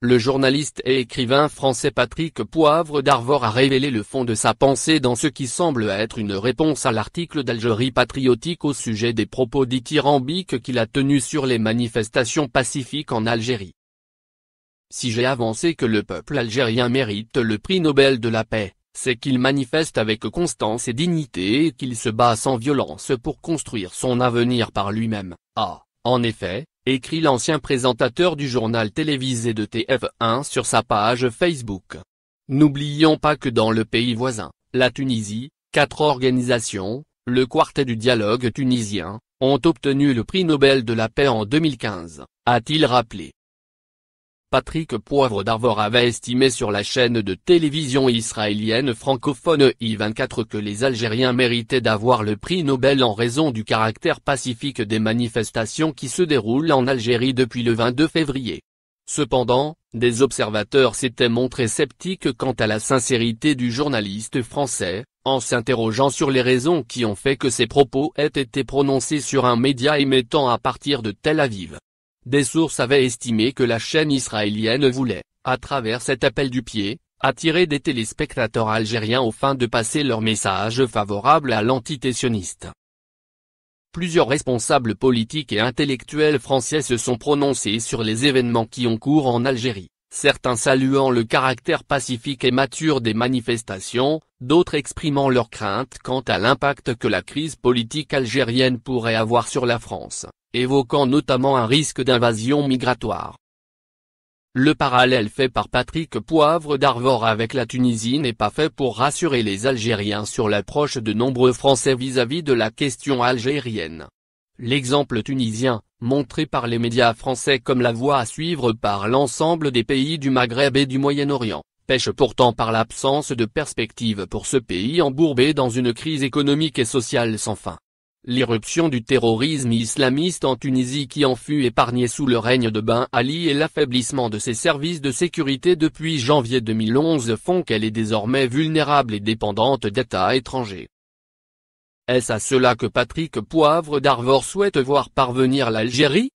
Le journaliste et écrivain français Patrick Poivre d'Arvor a révélé le fond de sa pensée dans ce qui semble être une réponse à l'article d'Algérie patriotique au sujet des propos dithyrambiques qu'il a tenus sur les manifestations pacifiques en Algérie. Si j'ai avancé que le peuple algérien mérite le prix Nobel de la paix, c'est qu'il manifeste avec constance et dignité et qu'il se bat sans violence pour construire son avenir par lui-même, ah, en effet, écrit l'ancien présentateur du journal télévisé de TF1 sur sa page Facebook. N'oublions pas que dans le pays voisin, la Tunisie, quatre organisations, le Quartet du dialogue tunisien, ont obtenu le prix Nobel de la paix en 2015, a-t-il rappelé. Patrick Poivre d'Arvor avait estimé sur la chaîne de télévision israélienne francophone I24 que les Algériens méritaient d'avoir le prix Nobel en raison du caractère pacifique des manifestations qui se déroulent en Algérie depuis le 22 février. Cependant, des observateurs s'étaient montrés sceptiques quant à la sincérité du journaliste français, en s'interrogeant sur les raisons qui ont fait que ses propos aient été prononcés sur un média émettant à partir de Tel Aviv. Des sources avaient estimé que la chaîne israélienne voulait, à travers cet appel du pied, attirer des téléspectateurs algériens afin de passer leur message favorable à l'entité sioniste. Plusieurs responsables politiques et intellectuels français se sont prononcés sur les événements qui ont cours en Algérie certains saluant le caractère pacifique et mature des manifestations, d'autres exprimant leurs craintes quant à l'impact que la crise politique algérienne pourrait avoir sur la France, évoquant notamment un risque d'invasion migratoire. Le parallèle fait par Patrick Poivre d'Arvor avec la Tunisie n'est pas fait pour rassurer les Algériens sur l'approche de nombreux Français vis-à-vis -vis de la question algérienne. L'exemple tunisien, montré par les médias français comme la voie à suivre par l'ensemble des pays du Maghreb et du Moyen-Orient, pêche pourtant par l'absence de perspective pour ce pays embourbé dans une crise économique et sociale sans fin. L'irruption du terrorisme islamiste en Tunisie qui en fut épargnée sous le règne de Ben Ali et l'affaiblissement de ses services de sécurité depuis janvier 2011 font qu'elle est désormais vulnérable et dépendante d'États étrangers. Est-ce à cela que Patrick Poivre d'Arvor souhaite voir parvenir l'Algérie